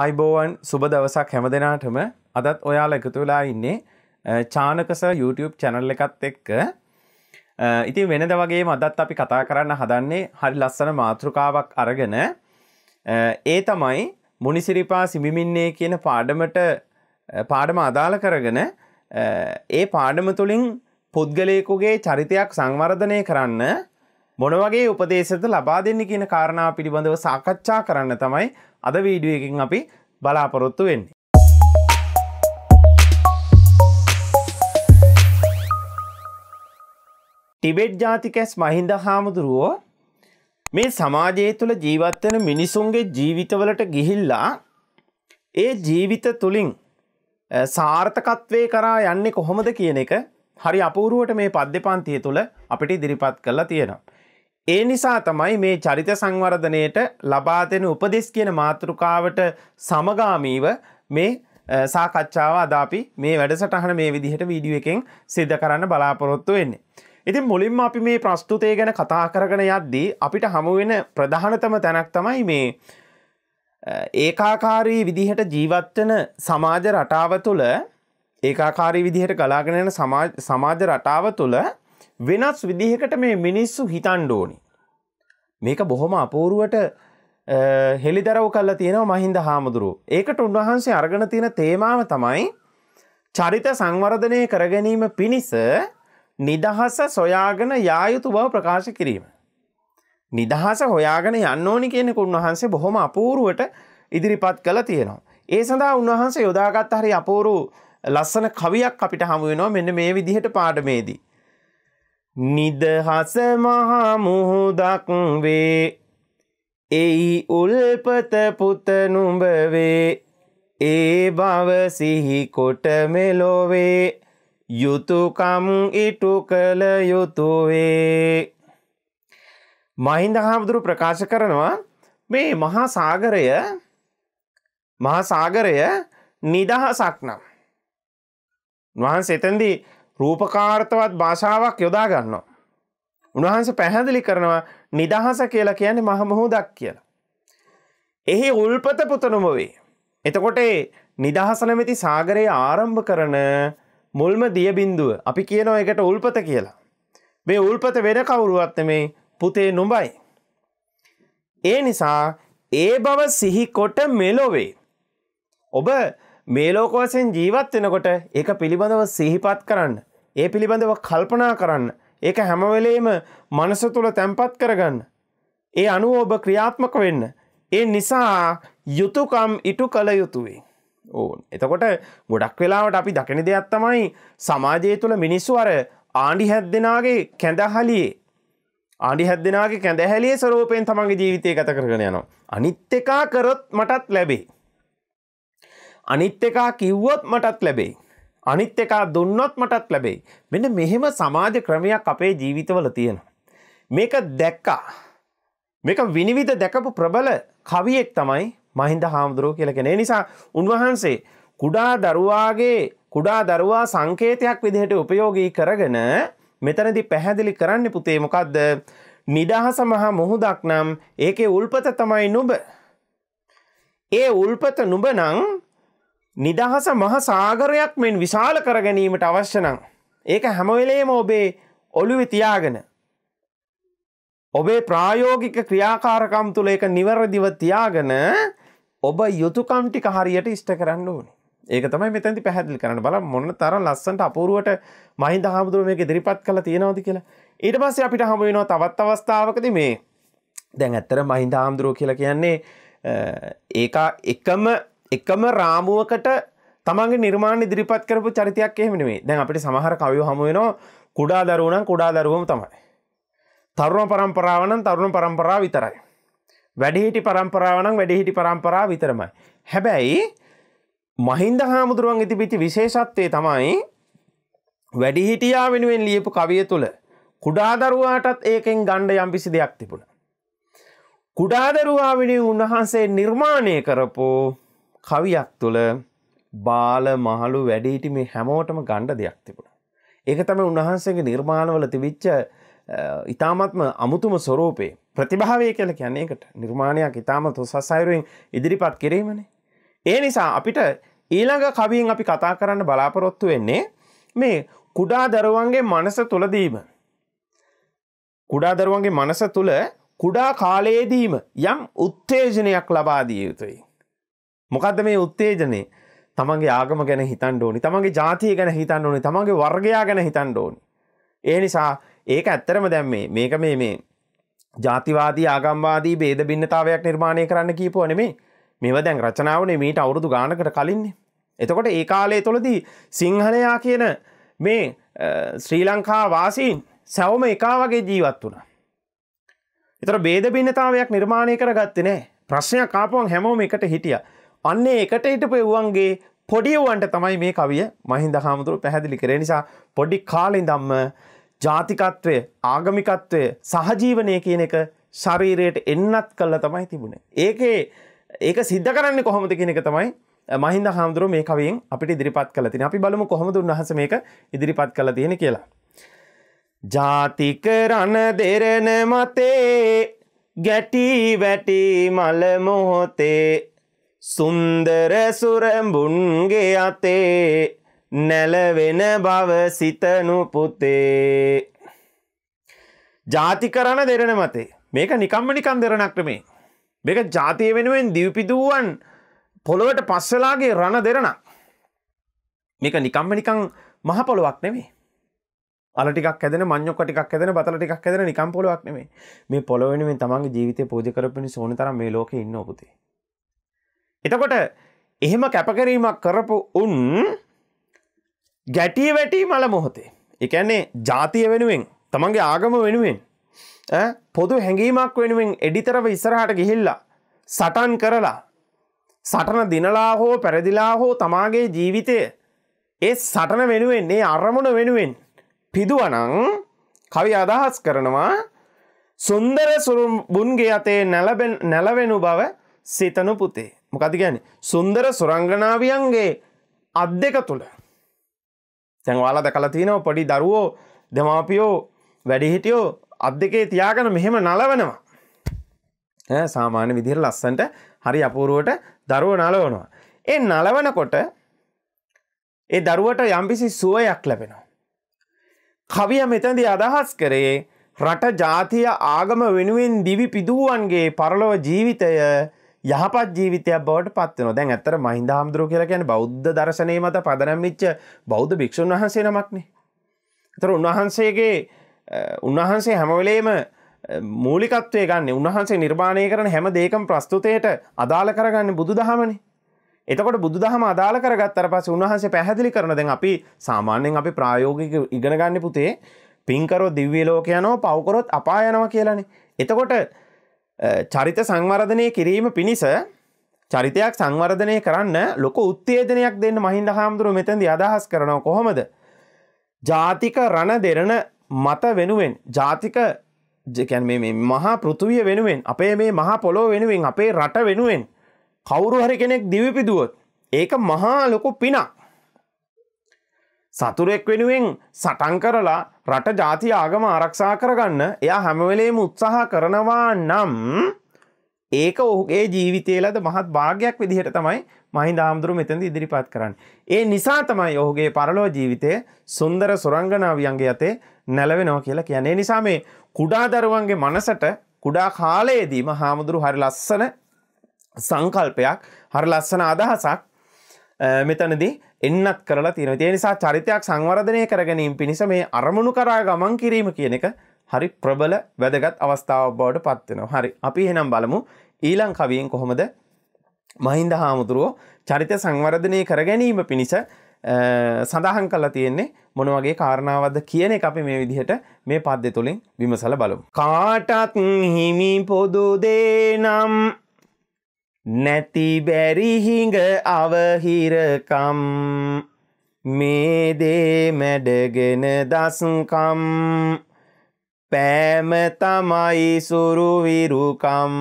ආයිබෝවන් සුබ දවසක් හැම දෙනාටම අදත් ඔයාල එකතු වෙලා ඉන්නේ චානකස YouTube චැනල් එකත් එක්ක ඉතින් වෙනද වගේ මදත් අපි කතා කරන්න හදන්නේ හරි ලස්සන මාතෘකාවක් අරගෙන ඒ තමයි මුනිසිරිපා සිමිමින්නේ කියන පාඩමට පාඩම අදාළ කරගෙන ඒ පාඩම තුළින් පුද්ගලයකුගේ චරිතයක් සංවර්ධනය කරන්න මොන වගේ උපදේශත ලබා දෙන්න කියන කාරණාව පිළිබඳව සාකච්ඡා කරන්න තමයි අද වීඩුවකින් අපි බලාපොරොත්තු වෙන්නේ. ටිබෙට් ජාතිකැස් මහින්ද හාමුදුරුවෝ මේ සමාජය තුළ ජීවත්වන මිනිසුන්ගේ ජීවිතවලට ගිහිල්ලා ඒ ජීවිත තුළින් සාර්ථකත්වය කරා යන්නේ කොහොමද කියන එක හරි අපූරුවට මේ පද්‍ය පන්තිය තුළ අපිට ඉදිරිපත් කරලා තියෙනවා. ඒ නිසා තමයි මේ චරිත සංවර්ධනයට ලබාදෙන උපදෙස් කියන මාතෘකාවට සමගාමීව මේ සාකච්ඡාව අදාපි මේ වැඩසටහන මේ විදිහට වීඩිය එකෙන් සිද්ධ කරන්න බලාපොරොත්තු වෙන්නේ. ඉතින් මුලින්ම අපි මේ ප්‍රස්තුතය ගැන කතා කරගෙන යද්දී අපිට හමුවෙන ප්‍රධානතම තැනක් තමයි මේ ඒකාකාරී විදිහට ජීවත්වන සමාජ රටාව තුළ ඒකාකාරී විදිහට ගලාගෙනන සමාජ රටාව තුළ වෙනස් විදිහකට මේ මිනිස්සු හිතන්්ඩෝනි. මේක බොහොම අපූරුවට හෙළිදරව් කල්ලා තියෙනවා මහින්ද හාමුදුරුව. ඒකට උන්වහන්සේ අර්ගණ තියෙන තේමාව තමයි චරිත සංවර්ධනය කරගැනීම පිණිස නිදහස සොයාගෙන යායුතු බව ප්‍රකාශ කිරීම. නිදහස හොයාගෙන යන්න ඕනි කියනෙක උන්වහන්සේ බොහොම අපූරුවට ඉදිරිපත් කළ තියෙනවා. ඒ සඳහා උන්වහන්සේ යොදාගත් හරි අපූරු ලස්සන කවියක් අපිට හමුවෙනවා මෙන්න මේ විදිහට පාඩමේදී. නිදහස මහමුහුදක් වේ එයි උල්පත පුත නුඹවේ ඒ බව සිහිකොට මෙලොවේ යුතුකම් ඉටු කළ යුතුවේ මහින්ද හාමුදුරු ප්‍රකාශ කරනවා මේ මහා සාගරය මහා සාගරය නිදහසක් නම් වහන්සේ එතැන්දී රූපකාර්ථවත් භාෂාවක් යොදා ගන්නවා. උණහන්ස පැහැදිලි කරනවා නිදහස කියලා කියන්නේ මහමහෝදක් කියලා. එහි උල්පත පුතනුම වේ. එතකොට නිදහසනමැති සාගරය ආරම්භ කරන මුල්ම දියබින්දුව අපි කියනව එකට උල්පත කියලා. මේ උල්පත වෙන කවුරුවත් මේ පුතේ නොබයි. ඒ නිසා ඒ බව සිහිකොට මෙලොවේ. ඔබ මේ ලෝකවසෙන් ජීවත් වෙනකොට ඒක පිළිබඳව සිහිපත් කරන්න. ඒ පිළිබඳව කල්පනා කරන්න. ඒක හැමවෙලේම මනස තුළ තැන්පත් කරගන්න. ඒ අනුව ඔබ ක්‍රියාත්මක වෙන්න. ඒ නිසා යුතුකම් ඉටු කළ යුතුවේ. ඕන් එතකොට ගොඩක් වෙලාවට අපි දකින දෙයක් තමයි සමාජය තුළ මිනිස්සු අර ආණ්ඩි හැත් දෙනාගේ කැඳහලියේ ආඩි හැත් දෙනාගේ කැඳහැලියේ ස්වරූපයෙන් තමන්ගේ ජීවිතය ගත කරගෙන යනවා. අනිත් එකා කරොත් මටත් ලැබේ. අනිත් එකා කිව්වොත් මටත් ලැබෙයි. අනිත් එකා දුන්නොත් මටත් ලැබෙයි. මෙන්න මෙහෙම සමාජ ක්‍රමයක් අපේ ජීවිතවල තියෙන. මේක දැක්කා. මේක විනිවිධ දැකපු ප්‍රබල කවියෙක් තමයි මහින්ද හාමුදුරුව කියලකෙන නිසා උන්වහන්සේ කුඩා දරුවාගේ කුඩා දරුවා සංකේතයක් විදිහට උපයෝගී කරගෙන මෙතනදි පැහැදිලි කරන්න පුතේ මොකක්ද නිදහස මහා මුහුදක් නම් ඒකේ උල්පත තමයි නුබ. ඒ උල්පත නුබ නං නිදහස මහ සාගරයක් මෙන් විශාල කර ගැනීමට අවශ්‍යනං. ඒක හැමවෙලේම ඔබේ ඔළුවි තියාගෙන. ඔබේ ප්‍රායෝගික ක්‍රියාකාරකම් තුළ එක නිවරදිව තියාගෙන ඔබ යුතුකම්ටික හරියට ඉෂ්ට කරන්න ඕනේ ඒක තමයි මෙතැති පැහැදිලි කරන්න බල මොන්න තර ලස්සන්ට අපූරුවට මහින්ද හාමුදුරුව මේක දිරිපත් කළ තියෙනවද කියලා ඊට පස්සේ අපිට හමුවෙනවා තවත් අවස්ථාවකද මේ දැන් ඇත්තර මහින්ද හාමුදුරුව කියලා කියන්නේ ඒකා එකම එකම රාමුවකට තමන්ගේ නිර්මාණ ඉදිරිපත් කරපු චරිතයක් එහෙමනේ දැන් අපිට සමහර කවියෝ හමු වෙනවා කුඩා දරුවනම් කුඩා දරුවම තමයි. තරුණ පරම්පරාව නම් තරුණ පරම්පරාව විතරයි. වැඩිහිටි පරම්පරාව නම් වැඩිහිටි පරම්පරාව විතරමයි. හැබැයි මහින්ද හාමුදුරුවන් ඉතිපිච්ච විශේෂත්වය තමයි වැඩිහිටියා වෙනුවෙන් ලියපු කවිය තුළ කුඩාදරුවාටත් ඒකෙන් ගණ්ඩ යම්පිසි දෙයක් තිබුණ. කුඩාදරුවා වෙනුවෙන් උන්වහන්සේ නිර්මාණය කරපු කවියක් තුළ බාල මහලු වැඩිහිටි මේ හැමෝටම ගණ්ඩ දෙයක් තිබුණ. ඒක තම උන්වහන්සේගේ නිර්මාණවල තිවිච්ච ඉතාමත්ම අමුතුම ස්වරූපේ ප්‍රතිභාවය කල කියන්නේකට නිර්මාණයක් ඉතාම තුසස් අයුරුවෙන් ඉදිරිපත් කිරීමනේ. ඒ නිසා අපිට ඊළඟ කවියෙන් අපි කතා කරන්න බලාපොරොත්තු වෙන්නේ මේ කුඩා දරුවන්ගේ මනස තුළදීම. කුඩා දරුවන්ගේ මනස තුළ කුඩා කාලයේදීම යම් උත්තේජනයක් ලබාදිය යුතුයි. මොකක්ද මේ උත්තේජනේ තමන්ගේ ආගම ගැන හිතන් ඕනි තමන්ගේ ජාතිය ගැන හිතන්න ඕනි තමන්ගේ වර්ගයා ගැන හිතන් ඕනි. ඒ නිසා ඒක ඇත්තරම දැම් මේ මේක මේ මේ ජාතිවාදී ආගම්වාදී බේද බින්නතාවයක් නිර්මාණය කරන්න කීපුව නෙමේ මෙව දැන් රචනාවනේ මීට අවුරුදු ගානකට කලින්නේ. එතකොට ඒ කාලය තුළදී සිංහලයා කියන මේ ශ්‍රී ලංකා වාසීන් සැවම එකා වගේ ජීවත් වුණ. එතර බේද බින්නතාවයක් නිර්මාණය කර ගත්තනෑ ප්‍රශ්නයක් කාපුවන් හැමෝම එකට හිටිය අන්නේ එකට හිටපු එව්වන්ගේ පොඩියවන්ට තමයි මේ කවිය මහින්ද හාමුදුරු පැහැදිලි කරේ නිසා පොඩි කාලෙන් දම්ම ජාතිකත්වය ආගමිකත්වය සහජීවනය කියන එක ශරීරයට එන්නත් කල්ල තමයි තිබුණ. ඒකේ ඒක සිද්ධ කරන්නේ කොහොමද කියන එක තමයි මහින්ද හාමුදුරුව මේ කවින් අපිට ඉදිරිපත් කළ තින අපි බලමු කොහොමද උන්හස මේක ඉදිරිපත් කළ තියෙන කියලා. ජාතිකරණ දෙරණ මතේ ගැටී වැටි මල මොහොතේ සුන්දර සුරඹුන්ගේ අතේ නැලවෙන බව සිතනු පුතේ. ජාති කරන දෙරන මතේ මේක නිකම්ම නිකන් දෙරන ක්‍රමේ. මේක ජාතිය වෙනුවෙන් දවපිදුවන් පොළොවට පස්සලාගේ රණ දෙරන. මේක නිකම්ම නිකං මහපොළොවක් නෙමේ. අලටික් ඇද මං්ක ටික් ඇද බතලටික් ඇද නිකම්පොලොවක් නෙමේ මේ පොළොවෙනුවෙන් තමන්ගේ ජීවිතය පෝධ කරපනි සෝනතර මේ ලෝක ඉන්න පුතේ. එතකොට එහෙම කැපකිරීමක් කරපු උන් ගැටී වැටී මල මොහොතේ එකන්නේ ජාතිය වෙනුවෙන් තමන්ගේ ආගම වෙනුවෙන් පොදු හැඟීමක් වෙනුවෙන් එඩිතරව ඉස්සරහට ගිහිල්ලා සටන් කරලා සටන දිනලා හෝ පැරදිලා හෝ තමාගේ ජීවිතය ඒ සටන වෙනුවෙන් ඒ අරමුණ වෙනුවෙන් පිදුවනං කවි අදහස් කරනවා සුන්දර සුරුම් බුන්ගේ අතේ නැලවෙනු බව සිතනු පුතේ මොකති ගැන සුන්දර සුරංගනාවියන්ගේ අත් දෙක තුළ තැන්වාලා දැකල තියෙනව පොඩි දරුවෝ දෙමාපියෝ වැඩිහිටියෝ අත් දෙකේ තියාගෙන මෙහෙම නලවනවා සාමාන්‍ය විදිර ලස්සන්ට හරි අපූරුවට දරුව නලවනවා. ඒ නලවනකොට ඒ දරුවට යම්පිසි සුවයක් ලැබෙනවා. කවිය මෙතැදි අදහස් කරේ රට ජාතිය ආගම වෙනුවෙන් දිවි පිදුවන්ගේ පරලොව ජීවිතය යහපත් ජීවිතයක් බවට පත්වන දැන් ඇතර මහින්ද හාමුදුරුව කියලා කියන බෞද්ධ දර්ශනය මත පදනම්මිච්ච බෞද්ධ භික්‍ෂූන් වහන්සේ නමක්නේ. තර උන්වහන්සේගේ උන්වහන්සේ හැමවලේම මූලිකත්වය ගන්න උන්වහන්සේ නිර්මාණය කරන හැම දේකම් ප්‍රස්තුතයට අදාළ කරගන්න බුදු දහමනේ. එතකොට බුදුදහම අදාළ කරගත්තර පස උන්වහන්සේ පැහැදිලි කරන දැන් අපි සාමාන්‍යයෙන් අපි ප්‍රායෝගික ඉගෙනගන්න පුතේ පින්කරෝ දිව්‍ය ලෝක යනවා පව්කරොත් අපායනවා කියලනේ. එතකොට චරිත සංවර්ධනය කිරීම පිණිස චරිතයක් සංවර්ධනය කරන්න ලොක උත්තේජනයක් දෙන්න මහින්ද හාමුදුරුව මෙතැදි අදහස් කරනව කොහොමද. ජාතික රණ දෙරණ මත වෙනුවෙන් ජාතික ජකැන් මේ මහා පෘතුවිය වෙනුවෙන් අපේ මේ මහා පොලෝ වෙනුවෙන් අපේ රට වෙනුවෙන් කවුරු හරි කෙනෙක් දිවිපිදුවොත් ඒක මහා ලොකු පිනක් සතුරෙක් වෙනුවෙන් සටන් කරලා රට ජාති ආගම ආරක්ෂා කරගන්න එයා හැමවෙලේම උත්සාහ කරනවා නම් ඒක ඔහුගේ ජීවිතේලද මහත් භාගයක් විදිහට තමයි මහින්ද හාමුදුරු මෙතැද ඉදිරිපත් කරන්න. ඒ නිසා තමයි ඔහුගේ පරලෝ ජීවිතය සුන්දර සුරංගනාවියන්ගේ යතේ නැලවෙනෝ කියලා කියන්නේ නිසා මේ කුඩා දරුවන්ගේ මනසට කුඩා කාලයේදීම හාමුදුරු හරි ලස්සන සංකල්පයක් හරි ලස්සන අදහසක් මෙතනදී එන්නත් කරලා තියෙන තිය නිසා චරිතයක් සංවර්ධනය කරගැනීම පිණිස මේ අරමුණු කරා ගමන් කිරීම කියන එක හරි ප්‍රබල වැදගත් අවස්ථාව බවට පත්වෙනවා හරි අපි හෙනම් බලමු ඊලං කවියෙන් කොහොමද මහින්ද හාමුදුරුවෝ චරිත සංවර්ධනය කරගැනීම පිණිස සඳහන් කලා තියෙන්නේ මොන වගේ කාරණාවද කියන එක අපි මේ විදිහට මේ පද්‍ය තුළින් විමසල බලමු. කාටත් හිමි පොදු දේනම් නැති බැරිහිඟ අවහිරකම් මේදේ මැඩගෙන දසුකම් පෑම තමයි සුරුවිරුකම්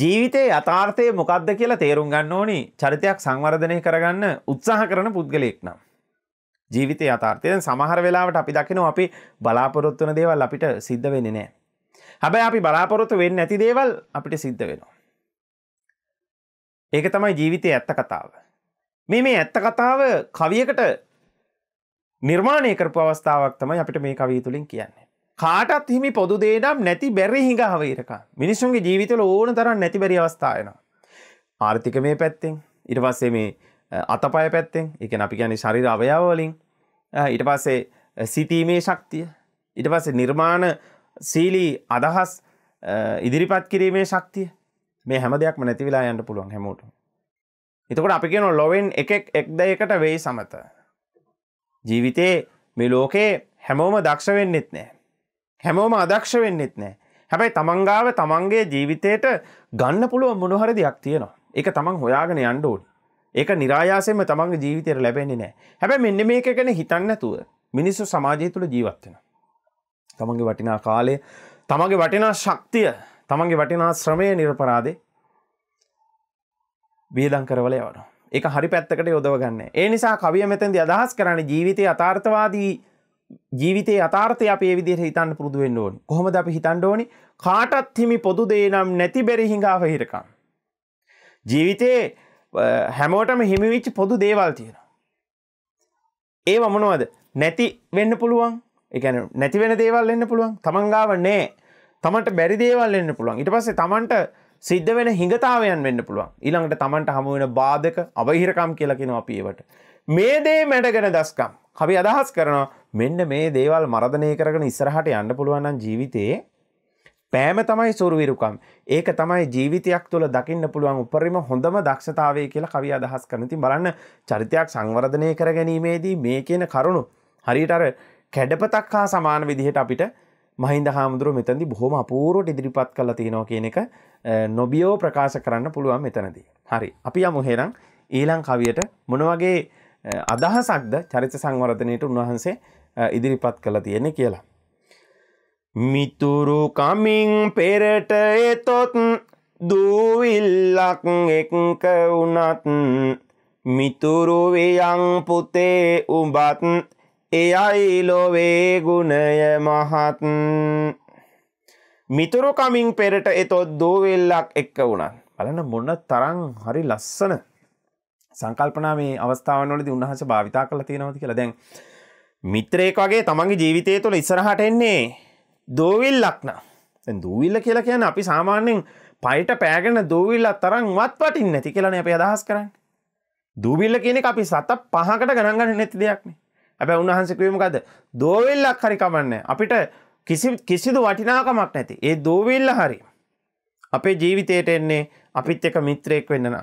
ජීවිතේ යථාර්ථය මොකක්ද කියලා තේරුම් ගන්න ඕනි චරිතයක් සංවර්ධනය කරගන්න උත්සාහ කරන පුද්ගලයෙක් නම්. ජීවිතය යථාර්ථයෙන් සමහර වෙලාවට අපි දකිනවා අපි බලාපොරොත්තුන දේවල් අපිට සිද්ධ වෙන්නේ නෑ. හැබැයි අපි බලාපොරොත්තු වෙන්න ඇති දේවල් අපිට සිද්ධ වෙනවා. ඒක තමයි ජීවිතය ඇත්ත කතාව. මේ මේ ඇත්ත කතාව කවියකට නිර්මාණය කරපු අවස්ථාවක් තමයි අපිට මේ කවී තුළින් කියන්නේ. කාටත් හිමි පොදු දේනම් නැති බැරි හිඟහවේරක මිනිසුන්ගේ ජීවිතල ඕන තරන් නැති බැරි අවස්ථායන. ආර්ථික මේ පැත්තෙන් ඉට පස්සේ මේ අතපය පැත්තෙන් එක අපි කියන්නේ ශරිර අවයාවලින් ඊට පස්සේ සිතීමේ ශක්තිය ඊට පස්සේ නිර්මාණ සීලී අදහස් ඉදිරිපත් කිරීමේ ශක්තිය මේ හැම දෙයක්ම නැතිවෙලා යන්න පුළුවන් හැමෝට එතකොට අපි කියන ලොවෙන් එකෙක් එක්ද එකට වෙයි සමත ජීවිතයේ මේ ලෝකේ හැමෝම දක්ෂ වෙන්නෙත් නෑ හැමෝම අදක්ෂ වෙන්නෙත් නෑ හැබැයි තමන්ගාව තමන්ගේ ජීවිතයට ගන්න පුළුව මොනහරි දෙයක් තියෙනවා එක තමන් හොයාගෙන යන්න ඕනි ඒක නිරායාසයෙන්ම තමන්ගේ ජීවිතයට ලැබෙන්නේ නෑ හැබැයි මෙන්න මේක ගැන හිතන්න නැතුව මිනිස්සු සමාජය තුළ ජීවත් වෙනවා තමන්ගේ වටිනා කාලය තමන්ගේ වටිනා ශක්තිය තමන්ගේ වටිනා ශ්‍රමය නිරපරාදෙ බේදං කරවල යවන එක හරි පැත්තකට යොදව ගන්න ඒ නිසා කවිය මෙතැන්දි අදහස් කරන ජීවිතය අතාර්ථවාදී ජීවිතය අතාර්ථය අපේ විදිර හිතන්න පුරුදුවෙන්න ඕනි කොහොමද අපි හිතන්ඩ ඕනි කාටත් හිමි පොදු දේනම් නැති බැරි හිඟාව හිරකම් ජීවිතයේ හැමෝටම හිමිවිච්ච පොදු දේවල් තියෙන ඒ වමනුවද නැති වෙන්න පුළුවන් එකන නැතිවෙන දේවල් එන්න පුළුවන් තමන්ගාව නෑ තමන්ට බැරි දේවල් එන්න පුළුවන් ඉට පස්සේ තමන්ට සිද්ධ වෙන හිඟතාවයන් වෙන්න පුළුවන් ඊළඟට තමන්ට හමුවෙන බාධක අවහිරකම් කියලකිෙන අපිවට. මේ දේ මැඩගෙන දස්කම් කවි අදහස් කරනවා මෙන්න මේ දේවල් මරධනය කරගෙන ඉස්සරහට යන්න පුළුවන්න් ජීවිතයේ පෑම තමයි සුරුවිරුකම් ඒක තමයි ජීවිතයක් තුළ දකින්න පුළුවන් උපරිම හොඳම දක්ෂතාවය කියලා කවි අදහස් කරනති බලන්න චරිතයක් සංවර්ධනය කර ගැනීමේදී මේ කියන කරුණු හරිටර කැඩපතක් හා සමාන විදිහට අපිට මහින්ද හාමුදුරුව මෙතැදි බොහොම අපූරුවට ඉදිරිපත් කළ තියෙනවා කියන එක නොබියෝ ප්‍රකාශ කරන්න පුළුවන් මෙතනදී. හරි අපි අමුහෙරං ඊලං කවියට මොනවගේ අදහසක්ද චරිත සංවර්ධනයට උන්වහන්සේ ඉදිරිපත් කළ තියෙනෙ කියලා. මිතුරු කමින් පෙරට එතොත් දූවිල්ලක් එක්ක වුනත් මිතුරුවියං පුතේ උබත් එයයි ලොවේ ගුණය මහත් මිතුරුකමින් පෙරට එතොත් දූවෙල්ලක් එක්ක වුණන් බලන්න මොන්න තරං හරි ලස්සන සංකල්පනා මේ අවස්ථාවනොලද උන්හස භාවිතා කළ තියෙනවති කියලා දැන් මිත්‍රයෙක් වගේ තමන්ගේ ජීවිතය තුළ ඉස්සරහට එන්නේ දූවිල් ලක්න දූවිල්ල කියලා කියන අපි සාමාන්‍යෙන් පයිට පෑගෙන දූවිල්ල තරම් වත් පටින් නැති කියලන අප අදහස් කරන්න දූවිල්ල කියන අපි සත පහකට ගණගන්න නැති දෙයක්නේ ඇබැ උන්හන්සකවීමකද දෝවෙල්ලක් හරි කමන්න අපිට කිසිදු වටිනාකමක් නැති ඒ දෝවෙල්ල හරි අපේ ජීවිතයට එන්නේ අපිත් එක මිත්‍රයෙක් වෙන්නන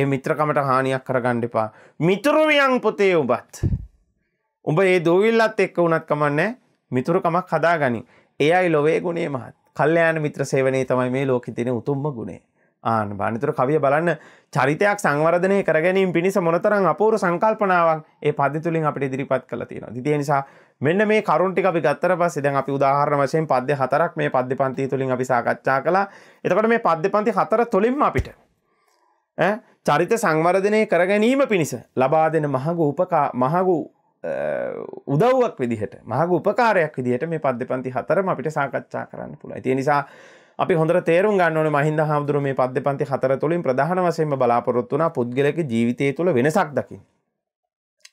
ඒ මිත්‍රකමට හානියක් කරගණ්ඩිපා මිතුරුවියන් පොතේ උබත් උඹ ඒ දෝවිල්ලත් එක්ක වනත් කමන්නේ මිතුරුකමක් හදා ගනි ඒ අයි ලොවේ ගුණේ මහත් කල්්‍යයාන මිත්‍ර සේවනයේ තමයි මේ ලෝකෙ තින උතුම්ම ගුණේ ආන බානිතුර කවිය බලන්න චරිතයක් සංවර්ධනය කරගැනීම පිණිස මොනතරං අපූරු සංකල්පනාවක් ඒ පදි තුළින් අපට ඉදිරිපත් කළ තියෙන දිතිය නිසා මෙන්න මේ කරුන්ටි අපි ගත්තර පස් ඉදන් අපි උදාහරණ වශයෙන් පද්‍ය හතරක් මේ පද්‍ය පන්ති තුළින් අපි සාකච්ඡා කලා එතකට මේ පද්‍ය පන්ති හතර තුළින් අපිට චරිත සංවර්ධනය කරගැනීම පිණිස ලබා දෙන මහගු උපකා මහගු උදව්වක් විදිහට මහගු උපකාරයක් විදිහට මේ පද්‍ය පන්ති හතරම අපිට සාකච්ඡා කරන්න පුළ ඇති නිසා අපි හොඳ තේරුම් ගන්නන මහින්ද හාමුදුරුව මේ පද්‍ය පන්ති හතර තුළින් ප්‍රධාන වසයෙන්ම බලාපොරොත්තුනා පුද්ගලක ජීවිතය තුළ වෙනසක් දකි.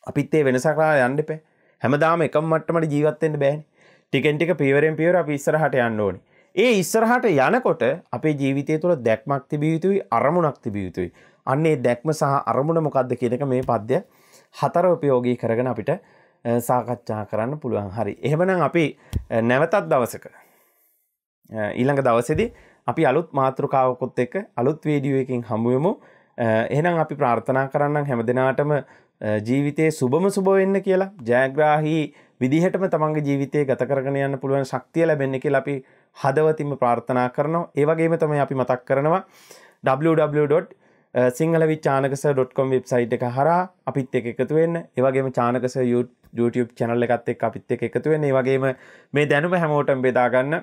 අපිත් ඒ වෙනසකලා යන්න එපේ හැමදාම එක මට්ටමට ජීවත්තෙන්ට බෑන් ටිකෙන් ටික පීවරෙන් පියවර අපි ඉස්සරහට යන්න ඕනි. ඒ ඉස්සරහට යනකොට අපේ ජීවිතය තුළ දැක්මක් තිබියයුතුයි අරමුණක් තිබියයුතුයි. අන්නේ දැක්ම සහ අරමුණ මොකක්ද කියනක මේ පද්‍ය හතරෝපයෝගී කරගෙන අපිට සාකච්ඡා කරන්න පුළුවන් හරි. එහෙමනම් අපි නැවතත් දවසක ඊළඟ දවසෙදි අපි අලුත් මාතෘකාවකුත් එක්ක අලුත් වීඩියුවකින් හමුවමු එහෙනම් අපි ප්‍රාර්ථනා කරන්න හැම දෙනාටම ජීවිතයේ සුබම සුබ වෙන්න කියලා ජයග්‍රාහි විදිහටම තමන්ගේ ජීවිතය ගත කරගෙන යන්න පුළුවන් ශක්තිය ලැබෙන්නේ කියලා අපි හදවතින්ම ප්‍රාර්ථනා කරනවා ඒ වගේම තමයි අපි මතක් කරනවා www. සිංහලවි චානකස.කොම් වෙබ්සයිට් එක හරා අපිත් එක එකතු වෙන්න ඒවගේම චානකස YouTube චැනල්ල එකත් එක් අපිත් එක එකතු වෙන්න ඒ වගේම මේ දැනුම හැමෝටම් බෙදාගන්න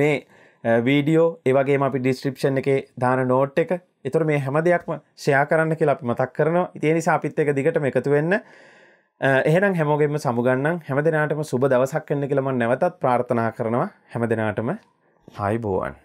මේ වීඩියෝ ඒවගේ අපි ඩිස්ට්‍රිප්ෂන් එක දාන නෝට් එක එතුර මේ හැම දෙයක්ම ෂයා කරන්න කියලා අපි මතක් කරනවා ඉතිනි සාපිත් එක දිගටම එකතු වෙන්න එහෙනම් හැමෝගෙම සමුගන්නම් හැම දෙනාටම සුබ දවසක් කන්න කියලම නැවතත් ප්‍රාර්ථනා කරනවා හැම දෙනාටම හයිබෝවන්